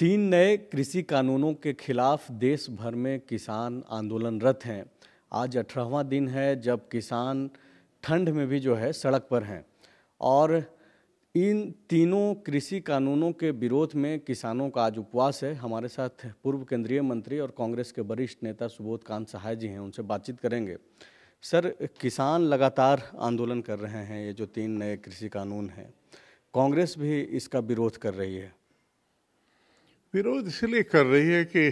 तीन नए कृषि कानूनों के खिलाफ देश भर में किसान आंदोलनरत हैं आज अठारहवा दिन है जब किसान ठंड में भी जो है सड़क पर हैं और इन तीनों कृषि कानूनों के विरोध में किसानों का आज उपवास है हमारे साथ पूर्व केंद्रीय मंत्री और कांग्रेस के वरिष्ठ नेता सुबोध कांत सहाय जी हैं उनसे बातचीत करेंगे सर किसान लगातार आंदोलन कर रहे हैं ये जो तीन नए कृषि कानून हैं कांग्रेस भी इसका विरोध कर रही है विरोध इसलिए कर रही है कि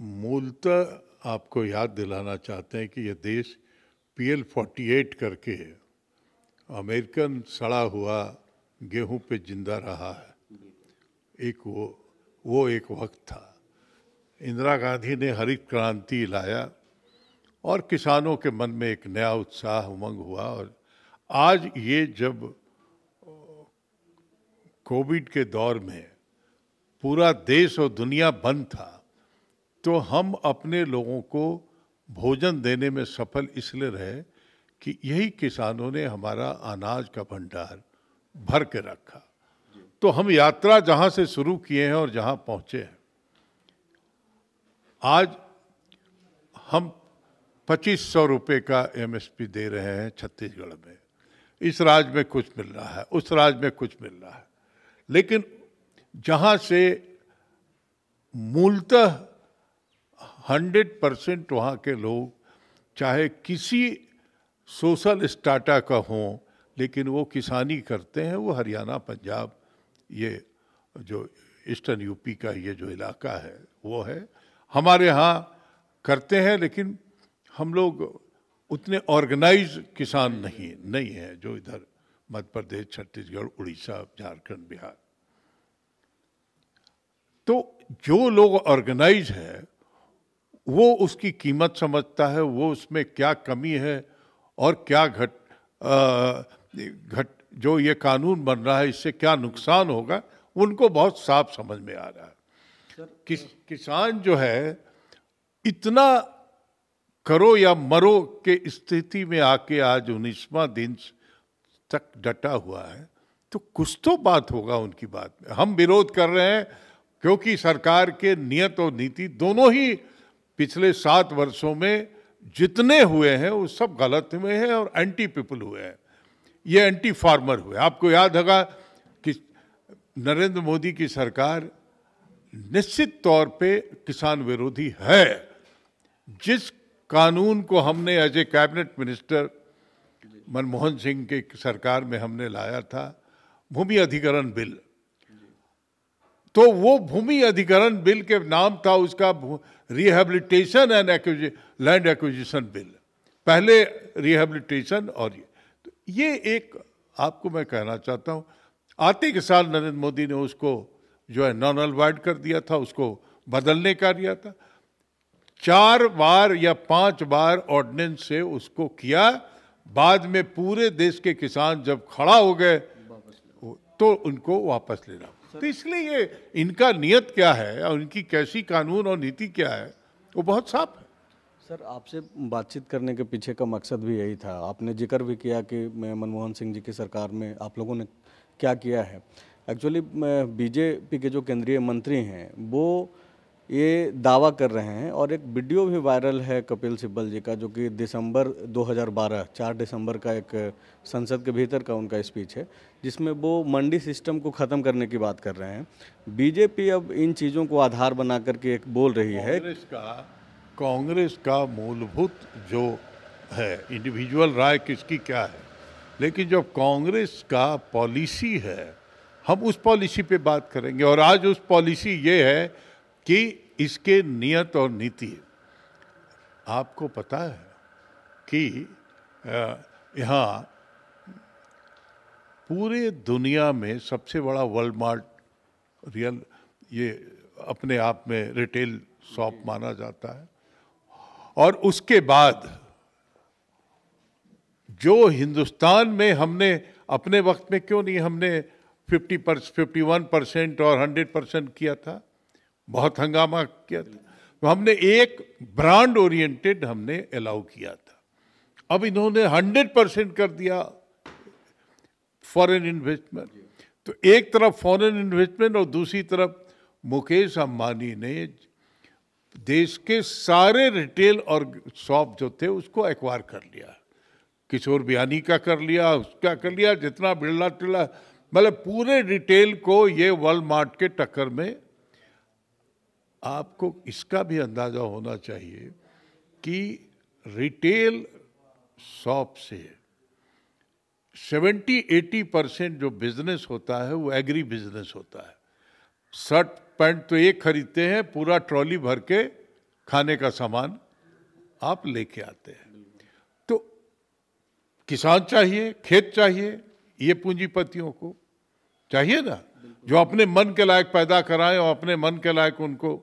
मूलतः आपको याद दिलाना चाहते हैं कि यह देश पी एल फोर्टी एट करके अमेरिकन सड़ा हुआ गेहूं पे जिंदा रहा है एक वो वो एक वक्त था इंदिरा गांधी ने हरित क्रांति लाया और किसानों के मन में एक नया उत्साह उमंग हुआ और आज ये जब कोविड के दौर में पूरा देश और दुनिया बंद था तो हम अपने लोगों को भोजन देने में सफल इसलिए रहे कि यही किसानों ने हमारा अनाज का भंडार भर के रखा तो हम यात्रा जहाँ से शुरू किए हैं और जहाँ पहुँचे हैं आज हम पच्चीस सौ रुपये का एमएसपी दे रहे हैं छत्तीसगढ़ में इस राज्य में कुछ मिल रहा है उस राज्य में कुछ मिल रहा है लेकिन जहाँ से मूलतः हंड्रेड परसेंट वहाँ के लोग चाहे किसी सोशल स्टाटा का हो लेकिन वो किसानी करते हैं वो हरियाणा पंजाब ये जो ईस्टर्न यूपी का ये जो इलाका है वो है हमारे यहाँ करते हैं लेकिन हम लोग उतने ऑर्गेनाइज किसान नहीं नहीं हैं जो इधर मध्य प्रदेश छत्तीसगढ़ उड़ीसा झारखंड बिहार तो जो लोग ऑर्गेनाइज है वो उसकी कीमत समझता है वो उसमें क्या कमी है और क्या घट घट जो ये कानून बन रहा है इससे क्या नुकसान होगा उनको बहुत साफ समझ में आ रहा है कि, किसान जो है इतना करो या मरो के स्थिति में आके आज उन्नीसवा दिन तक डटा हुआ है तो कुछ तो बात होगा उनकी बात में हम विरोध कर रहे हैं क्योंकि सरकार के नियत और नीति दोनों ही पिछले सात वर्षों में जितने हुए हैं वो सब गलत हुए हैं और एंटी पीपल हुए हैं ये एंटी फार्मर हुए आपको याद होगा कि नरेंद्र मोदी की सरकार निश्चित तौर पे किसान विरोधी है जिस कानून को हमने as a cabinet minister Manmohan Singh के सरकार में हमने लाया था भूमि अधिकरण बिल तो वो भूमि अधिकरण बिल के नाम था उसका रिहेबिलिटेशन एंड एक लैंड एक्विजिशन बिल पहले रिहेबिलिटेशन और ये तो ये एक आपको मैं कहना चाहता हूँ आते के साल नरेंद्र मोदी ने उसको जो है नॉन अलवाइड कर दिया था उसको बदलने का दिया था चार बार या पांच बार ऑर्डिनेंस से उसको किया बाद में पूरे देश के किसान जब खड़ा हो गए तो उनको वापस लेना तो इसलिए ये इनका नियत क्या है और इनकी कैसी कानून और नीति क्या है वो बहुत साफ है सर आपसे बातचीत करने के पीछे का मकसद भी यही था आपने जिक्र भी किया कि मैं मनमोहन सिंह जी की सरकार में आप लोगों ने क्या किया है एक्चुअली बीजेपी के जो केंद्रीय मंत्री हैं वो ये दावा कर रहे हैं और एक वीडियो भी वायरल है कपिल सिब्बल जी का जो कि दिसंबर 2012 4 दिसंबर का एक संसद के भीतर का उनका स्पीच है जिसमें वो मंडी सिस्टम को ख़त्म करने की बात कर रहे हैं बीजेपी अब इन चीज़ों को आधार बना करके एक बोल रही है कांग्रेस का कांग्रेस का मूलभूत जो है इंडिविजुअल राय किसकी क्या है लेकिन जब कांग्रेस का पॉलिसी है हम उस पॉलिसी पर बात करेंगे और आज उस पॉलिसी ये है कि इसके नियत और नीति आपको पता है कि यहाँ पूरे दुनिया में सबसे बड़ा वर्ल्ड मार्ट रियल ये अपने आप में रिटेल शॉप माना जाता है और उसके बाद जो हिंदुस्तान में हमने अपने वक्त में क्यों नहीं हमने 50 पर फिफ्टी वन परसेंट और 100 परसेंट किया था बहुत हंगामा किया था तो हमने एक ब्रांड ओरिएंटेड हमने अलाउ किया था अब इन्होंने हंड्रेड परसेंट कर दिया फॉरेन इन्वेस्टमेंट तो एक तरफ फॉरेन इन्वेस्टमेंट और दूसरी तरफ मुकेश अंबानी ने देश के सारे रिटेल और शॉप जो थे उसको एक्वायर कर लिया किशोर बिहानी का कर लिया उसका कर लिया जितना बिरला टिला मतलब पूरे रिटेल को ये वर्ल्ड मार्ट के टक्कर में आपको इसका भी अंदाज़ा होना चाहिए कि रिटेल शॉप से 70-80 परसेंट जो बिजनेस होता है वो एग्री बिजनेस होता है शर्ट पैंट तो एक खरीदते हैं पूरा ट्रॉली भर के खाने का सामान आप लेके आते हैं तो किसान चाहिए खेत चाहिए ये पूंजीपतियों को चाहिए ना जो अपने मन के लायक पैदा कराएं और अपने मन के लायक उनको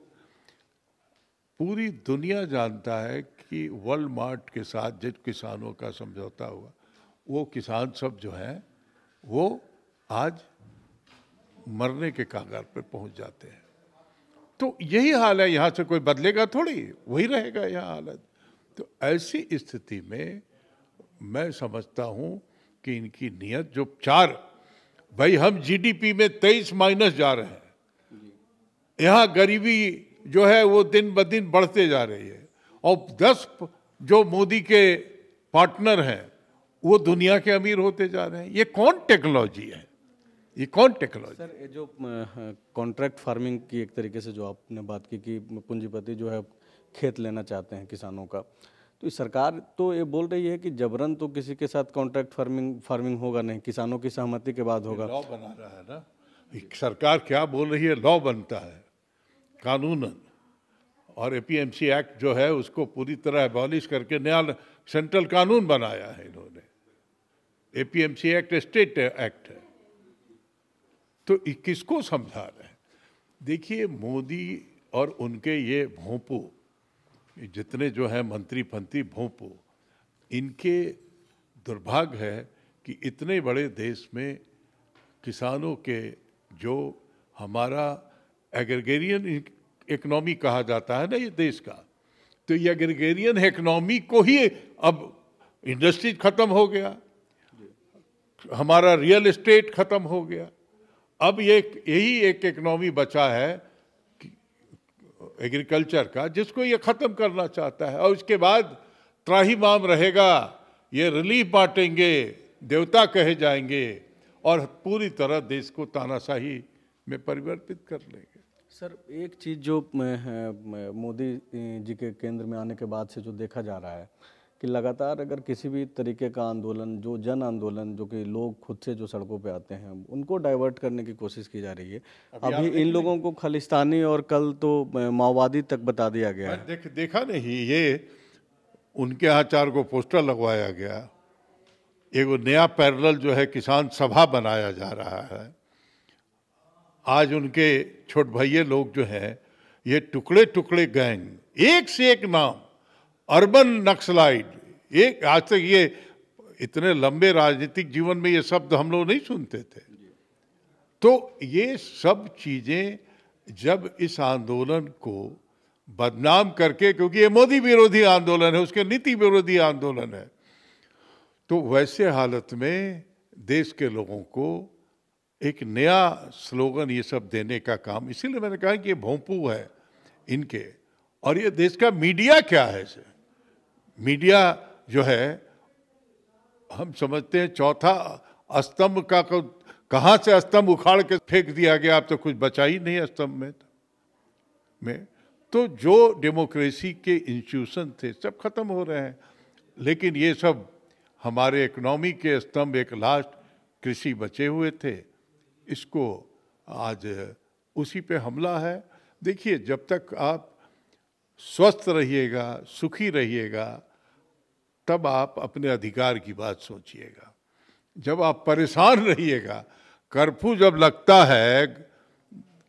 पूरी दुनिया जानता है कि वर्ल्ड मार्ट के साथ जिन किसानों का समझौता हुआ वो किसान सब जो हैं वो आज मरने के कागार पर पहुंच जाते हैं तो यही हाल है यहाँ से कोई बदलेगा थोड़ी वही रहेगा यह हालत तो ऐसी स्थिति में मैं समझता हूँ कि इनकी नीयत जो चार भाई हम जीडीपी में तेईस माइनस जा रहे हैं यहाँ गरीबी जो है वो दिन ब दिन बढ़ते जा रही है और दस जो मोदी के पार्टनर हैं वो दुनिया के अमीर होते जा रहे हैं ये कौन टेक्नोलॉजी है ये कौन टेक्नोलॉजी सर जो कॉन्ट्रैक्ट फार्मिंग की एक तरीके से जो आपने बात की कि पूंजीपति जो है खेत लेना चाहते हैं किसानों का तो सरकार तो ये बोल रही है कि जबरन तो किसी के साथ कॉन्ट्रैक्ट फार्मिंग फार्मिंग होगा नहीं किसानों की सहमति के बाद होगा लॉ बना रहा है ना सरकार क्या बोल रही है लॉ बनता है कानूनन और एपीएमसी एक्ट जो है उसको पूरी तरह एबॉलिश करके नया सेंट्रल कानून बनाया है इन्होंने एपीएमसी एक्ट स्टेट एक्ट है तो किसको समझा रहे हैं देखिए मोदी और उनके ये भोंपू जितने जो हैं मंत्री पंथी भोंपू इनके दुर्भाग्य है कि इतने बड़े देश में किसानों के जो हमारा एग्रगेरियन इकोनॉमी कहा जाता है ना ये देश का तो ये एग्रगेरियन इकोनॉमी को ही अब इंडस्ट्री खत्म हो गया हमारा रियल इस्टेट खत्म हो गया अब ये यही एक इकोनॉमी बचा है एग्रीकल्चर का जिसको ये ख़त्म करना चाहता है और उसके बाद माम रहेगा ये रिलीफ बांटेंगे देवता कहे जाएंगे और पूरी तरह देश को तानाशाही में परिवर्तित कर लेंगे सर एक चीज़ जो मोदी जी के केंद्र में आने के बाद से जो देखा जा रहा है कि लगातार अगर किसी भी तरीके का आंदोलन जो जन आंदोलन जो कि लोग खुद से जो सड़कों पे आते हैं उनको डाइवर्ट करने की कोशिश की जा रही है अभी, अभी इन लोगों को खालिस्तानी और कल तो माओवादी तक बता दिया गया है देख, देखा नहीं ये उनके यहाँ चार को पोस्टर लगवाया गया एक नया पैरल जो है किसान सभा बनाया जा रहा है आज उनके छोट भैये लोग जो हैं ये टुकड़े टुकड़े गैंग एक से एक नाम अर्बन नक्सलाइट एक आज तक ये इतने लंबे राजनीतिक जीवन में ये शब्द हम लोग नहीं सुनते थे तो ये सब चीज़ें जब इस आंदोलन को बदनाम करके क्योंकि ये मोदी विरोधी आंदोलन है उसके नीति विरोधी आंदोलन है तो वैसे हालत में देश के लोगों को एक नया स्लोगन ये सब देने का काम इसीलिए मैंने कहा कि ये भोंपू है इनके और ये देश का मीडिया क्या है इसे मीडिया जो है हम समझते हैं चौथा स्तंभ का कहाँ से स्तंभ उखाड़ के फेंक दिया गया अब तो कुछ बचा ही नहीं स्तंभ में तो, में तो जो डेमोक्रेसी के इंस्टीट्यूशन थे सब खत्म हो रहे हैं लेकिन ये सब हमारे इकोनॉमी के स्तंभ एक लास्ट कृषि बचे हुए थे इसको आज उसी पे हमला है देखिए जब तक आप स्वस्थ रहिएगा सुखी रहिएगा तब आप अपने अधिकार की बात सोचिएगा जब आप परेशान रहिएगा कर्फ्यू जब लगता है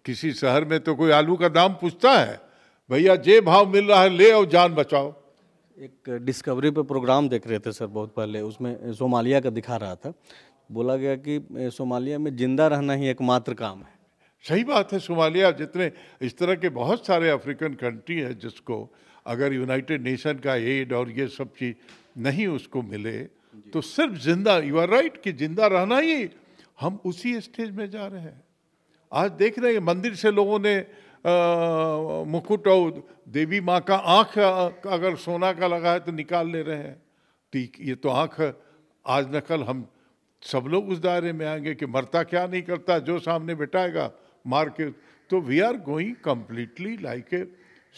किसी शहर में तो कोई आलू का दाम पूछता है भैया जे भाव मिल रहा है ले और जान बचाओ एक डिस्कवरी पे प्रोग्राम देख रहे थे सर बहुत पहले उसमें सोमालिया का दिखा रहा था बोला गया कि सोमालिया में जिंदा रहना ही एकमात्र काम है सही बात है सोमालिया जितने इस तरह के बहुत सारे अफ्रीकन कंट्री हैं जिसको अगर यूनाइटेड नेशन का एड और ये सब चीज़ नहीं उसको मिले तो सिर्फ जिंदा यू आर राइट कि जिंदा रहना ही हम उसी स्टेज में जा रहे हैं आज देख रहे हैं मंदिर से लोगों ने मुकुट और देवी माँ का आँख अगर सोना का लगा है तो निकाल ले रहे हैं ठीक ये तो आँख आज नकल हम सब लोग उस दायरे में आएंगे कि मरता क्या नहीं करता जो सामने बिठाएगा मार के तो we are going completely like a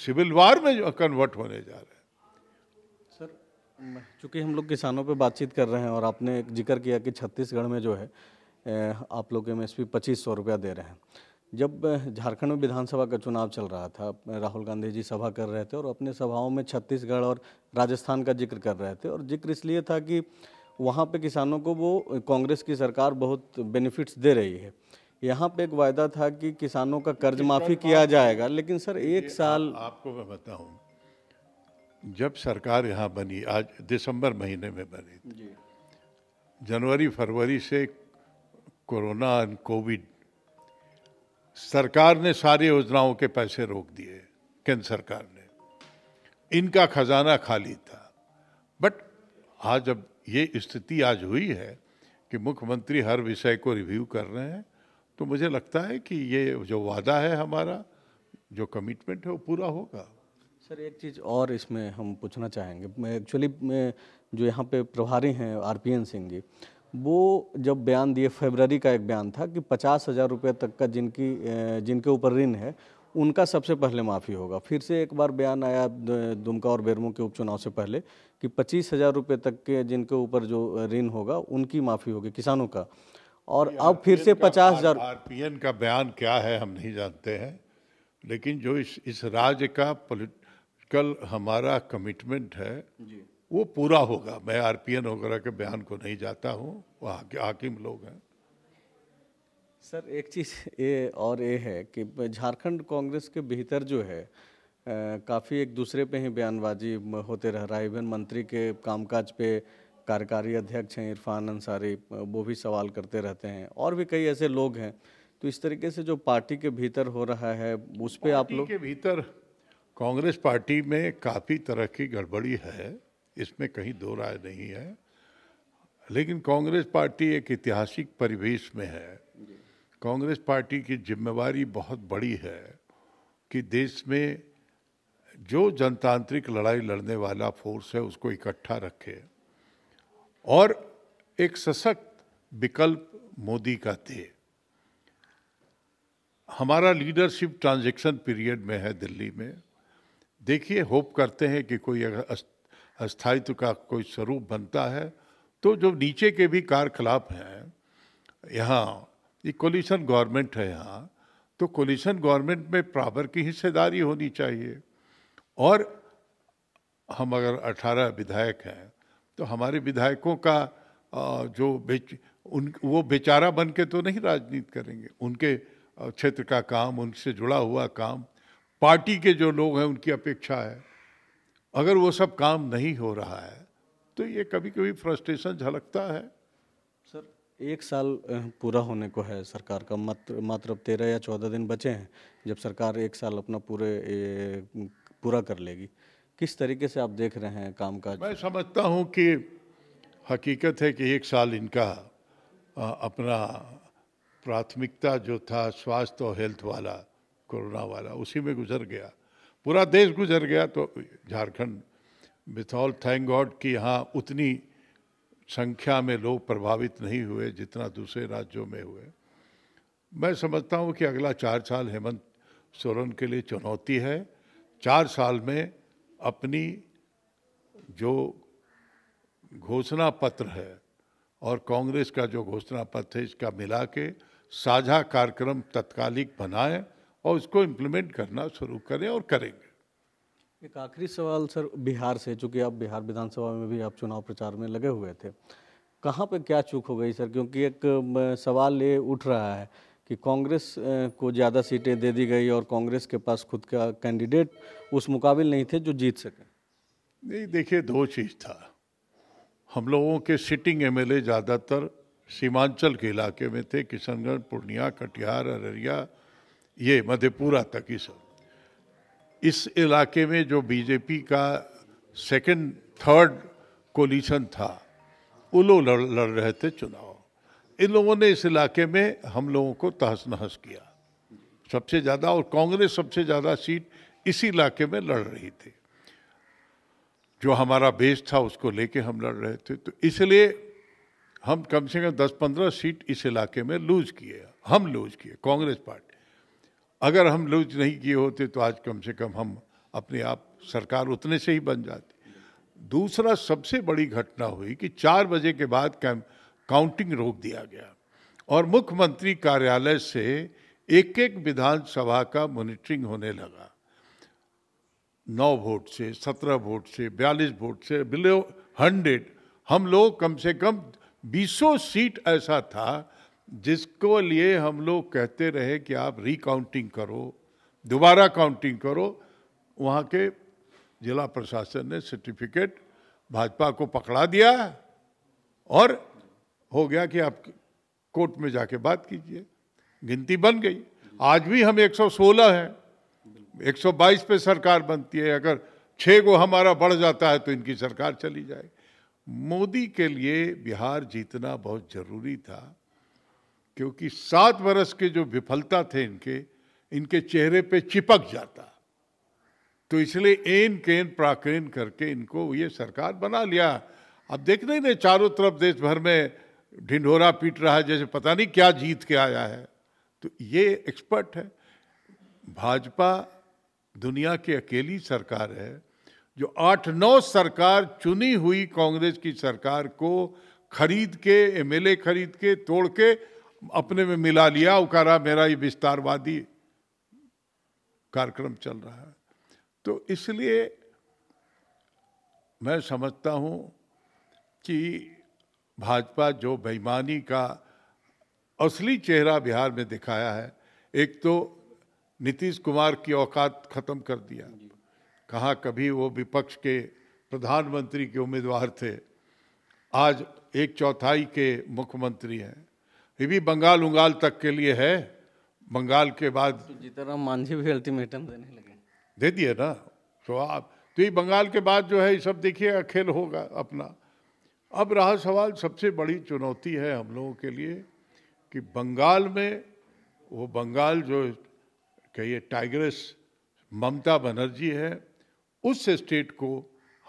civil war में कन्वर्ट होने जा रहे हैं सर चूँकि हम लोग किसानों पे बातचीत कर रहे हैं और आपने जिक्र किया कि छत्तीसगढ़ में जो है आप लोग एम एस पी पच्चीस सौ रुपया दे रहे हैं जब झारखंड में विधानसभा का चुनाव चल रहा था राहुल गांधी जी सभा कर रहे थे और अपने सभाओं में छत्तीसगढ़ और राजस्थान का जिक्र कर रहे थे और जिक्र इसलिए था कि वहाँ पे किसानों को वो कांग्रेस की सरकार बहुत बेनिफिट्स दे रही है यहाँ पे एक वायदा था कि किसानों का कर्ज माफ़ी किया जाएगा लेकिन सर एक साल आपको मैं बताऊँ जब सरकार यहाँ बनी आज दिसंबर महीने में बनी जनवरी फरवरी से कोरोना एंड कोविड सरकार ने सारी योजनाओं के पैसे रोक दिए केंद्र सरकार ने इनका खजाना खाली था बट आज अब ये स्थिति आज हुई है कि मुख्यमंत्री हर विषय को रिव्यू कर रहे हैं तो मुझे लगता है कि ये जो वादा है हमारा जो कमिटमेंट है वो पूरा होगा सर एक चीज़ और इसमें हम पूछना चाहेंगे एक्चुअली जो यहाँ पे प्रभारी हैं एन सिंह जी वो जब बयान दिए फरवरी का एक बयान था कि पचास हज़ार रुपये तक का जिनकी जिनके ऊपर ऋण है उनका सबसे पहले माफ़ी होगा फिर से एक बार बयान आया दुमका और बेरमो के उपचुनाव से पहले कि पच्चीस हज़ार रुपये तक के जिनके ऊपर जो ऋण होगा उनकी माफ़ी होगी किसानों का और अब फिर से पचास हज़ार आर पी एन का बयान क्या है हम नहीं जानते हैं लेकिन जो इस इस राज्य का पोलिटिकल हमारा कमिटमेंट है वो पूरा होगा मैं एन वगैरह के बयान को नहीं जाता हूँ वहाँ हाकिम लोग हैं सर एक चीज़ ये और ये है कि झारखंड कांग्रेस के भीतर जो है काफ़ी एक दूसरे पे ही बयानबाजी होते रह रहा है इवन मंत्री के कामकाज पे कार्यकारी अध्यक्ष हैं इरफान अंसारी वो भी सवाल करते रहते हैं और भी कई ऐसे लोग हैं तो इस तरीके से जो पार्टी के भीतर हो रहा है उस पर आप लोग के भीतर कांग्रेस पार्टी में काफ़ी तरह की गड़बड़ी है इसमें कहीं दो राय नहीं है लेकिन कांग्रेस पार्टी एक ऐतिहासिक परिवेश में है कांग्रेस पार्टी की जिम्मेवारी बहुत बड़ी है कि देश में जो जनतांत्रिक लड़ाई लड़ने वाला फोर्स है उसको इकट्ठा रखे और एक सशक्त विकल्प मोदी का दे हमारा लीडरशिप ट्रांजेक्शन पीरियड में है दिल्ली में देखिए होप करते हैं कि कोई अगर अस्थायित्व का कोई स्वरूप बनता है तो जो नीचे के भी कारखलाप हैं यहाँ ये कोलिशन गवर्नमेंट है यहाँ तो कोलिशन गवर्नमेंट में प्रॉपर की हिस्सेदारी होनी चाहिए और हम अगर 18 विधायक हैं तो हमारे विधायकों का जो बेच उन वो बेचारा बन के तो नहीं राजनीति करेंगे उनके क्षेत्र का काम उनसे जुड़ा हुआ काम पार्टी के जो लोग हैं उनकी अपेक्षा है अगर वो सब काम नहीं हो रहा है तो ये कभी कभी फ्रस्ट्रेशन झलकता है एक साल पूरा होने को है सरकार का मात्र मात्र अब तेरह या चौदह दिन बचे हैं जब सरकार एक साल अपना पूरे पूरा कर लेगी किस तरीके से आप देख रहे हैं काम काज मैं समझता हूँ कि हकीकत है कि एक साल इनका अपना प्राथमिकता जो था स्वास्थ्य और हेल्थ वाला कोरोना वाला उसी में गुजर गया पूरा देश गुजर गया तो Jharkhand with all thank God कि यहाँ उतनी संख्या में लोग प्रभावित नहीं हुए जितना दूसरे राज्यों में हुए मैं समझता हूँ कि अगला चार साल हेमंत सोरेन के लिए चुनौती है चार साल में अपनी जो घोषणा पत्र है और कांग्रेस का जो घोषणा पत्र है इसका मिला के साझा कार्यक्रम तत्कालिक बनाएं और उसको इम्प्लीमेंट करना शुरू करें और करेंगे एक आखिरी सवाल सर बिहार से चूँकि आप बिहार विधानसभा में भी आप चुनाव प्रचार में लगे हुए थे कहाँ पे क्या चूक हो गई सर क्योंकि एक सवाल ये उठ रहा है कि कांग्रेस को ज़्यादा सीटें दे दी गई और कांग्रेस के पास खुद का कैंडिडेट उस मुकाबिल नहीं थे जो जीत सके नहीं देखिए दो चीज़ था हम लोगों के सिटिंग एमएलए ज़्यादातर सीमांचल के इलाके में थे किशनगढ़ पूर्णिया कटिहार अररिया ये मधेपुरा तक ही सब इस इलाके में जो बीजेपी का सेकंड थर्ड कोलिशन था वो लोग लड़, लड़ रहे थे चुनाव इन लोगों ने इस इलाके में हम लोगों को तहस नहस किया सबसे ज़्यादा और कांग्रेस सबसे ज़्यादा सीट इसी इलाके में लड़ रही थी जो हमारा बेस था उसको लेके हम लड़ रहे थे तो इसलिए हम कम से कम 10-15 सीट इस इलाके में लूज किए हम लूज किए कांग्रेस पार्टी अगर हम लूज नहीं किए होते तो आज कम से कम हम अपने आप सरकार उतने से ही बन जाती दूसरा सबसे बड़ी घटना हुई कि चार बजे के बाद काउंटिंग रोक दिया गया और मुख्यमंत्री कार्यालय से एक एक विधानसभा का मॉनिटरिंग होने लगा नौ वोट से सत्रह वोट से बयालीस वोट से बिलो हंड्रेड हम लोग कम से कम बीसों सीट ऐसा था जिसको लिए हम लोग कहते रहे कि आप रिकाउंटिंग करो दोबारा काउंटिंग करो वहाँ के जिला प्रशासन ने सर्टिफिकेट भाजपा को पकड़ा दिया और हो गया कि आप कोर्ट में जाके बात कीजिए गिनती बन गई आज भी हम 116 हैं 122 पे सरकार बनती है अगर छः को हमारा बढ़ जाता है तो इनकी सरकार चली जाए मोदी के लिए बिहार जीतना बहुत ज़रूरी था क्योंकि सात वर्ष के जो विफलता थे इनके इनके चेहरे पे चिपक जाता तो इसलिए एन केन प्राकेन करके इनको ये सरकार बना लिया अब देख नहीं चारों तरफ देश भर में ढिंढोरा पीट रहा है जैसे पता नहीं क्या जीत के आया है तो ये एक्सपर्ट है भाजपा दुनिया की अकेली सरकार है जो आठ नौ सरकार चुनी हुई कांग्रेस की सरकार को खरीद के एमएलए खरीद के तोड़ के अपने में मिला लिया उकारा मेरा ये विस्तारवादी कार्यक्रम चल रहा है तो इसलिए मैं समझता हूँ कि भाजपा जो बेईमानी का असली चेहरा बिहार में दिखाया है एक तो नीतीश कुमार की औकात ख़त्म कर दिया कहा कभी वो विपक्ष के प्रधानमंत्री के उम्मीदवार थे आज एक चौथाई के मुख्यमंत्री हैं ये भी बंगाल उंगाल तक के लिए है बंगाल के बाद तो जीताराम मांझी भी अल्टीमेटम देने लगे दे दिए ना तो आप तो ये बंगाल के बाद जो है ये सब देखिएगा खेल होगा अपना अब रहा सवाल सबसे बड़ी चुनौती है हम लोगों के लिए कि बंगाल में वो बंगाल जो कहिए टाइग्रेस ममता बनर्जी है उस स्टेट को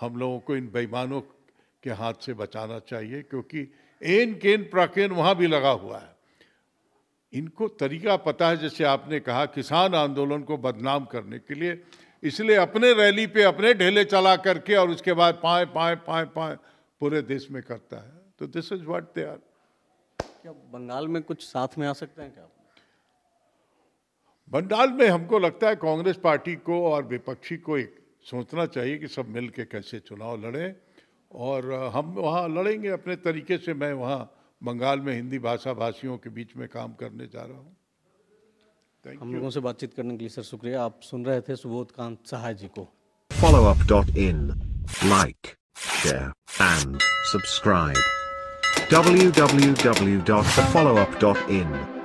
हम लोगों को इन बेईमानों के हाथ से बचाना चाहिए क्योंकि एन केन प्रकेन वहाँ भी लगा हुआ है इनको तरीका पता है जैसे आपने कहा किसान आंदोलन को बदनाम करने के लिए इसलिए अपने रैली पे अपने ढेले चला करके और उसके बाद पाए पाए पाए पाए पूरे देश में करता है तो this is what they are क्या बंगाल में कुछ साथ में आ सकते हैं क्या बंगाल में हमको लगता है कांग्रेस पार्टी को और विपक्षी को एक सोचना चाहिए कि सब मिल कैसे चुनाव लड़ें और हम वहाँ लड़ेंगे अपने तरीके से मैं वहाँ बंगाल में हिंदी भाषा भाषियों के बीच में काम करने जा रहा हूँ हम लोगों से बातचीत करने के लिए सर शुक्रिया आप सुन रहे थे सुबोधकांत सहाय जी को follow up dot in like share and subscribe W W W dot dot in